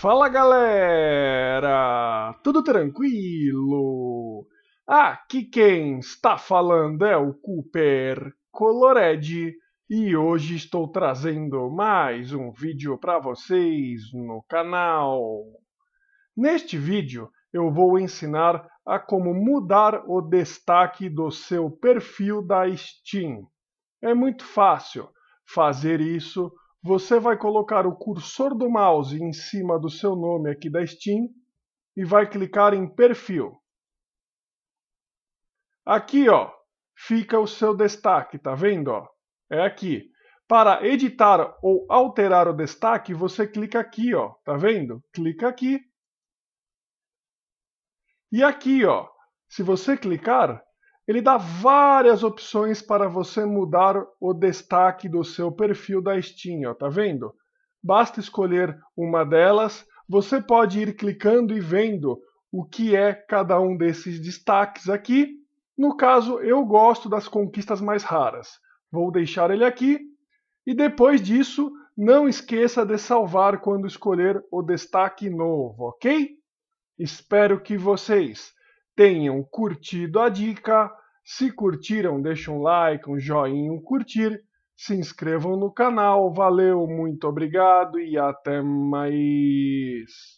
Fala galera! Tudo tranquilo? Ah, aqui quem está falando é o Cooper Colored e hoje estou trazendo mais um vídeo para vocês no canal. Neste vídeo eu vou ensinar a como mudar o destaque do seu perfil da Steam. É muito fácil fazer isso você vai colocar o cursor do mouse em cima do seu nome aqui da Steam e vai clicar em perfil. Aqui, ó, fica o seu destaque, tá vendo, ó? É aqui. Para editar ou alterar o destaque, você clica aqui, ó, tá vendo? Clica aqui. E aqui, ó, se você clicar, ele dá várias opções para você mudar o destaque do seu perfil da Steam, ó, tá vendo? Basta escolher uma delas, você pode ir clicando e vendo o que é cada um desses destaques aqui. No caso, eu gosto das conquistas mais raras. Vou deixar ele aqui e depois disso, não esqueça de salvar quando escolher o destaque novo, ok? Espero que vocês tenham curtido a dica. Se curtiram, deixem um like, um joinha, um curtir. Se inscrevam no canal. Valeu, muito obrigado e até mais.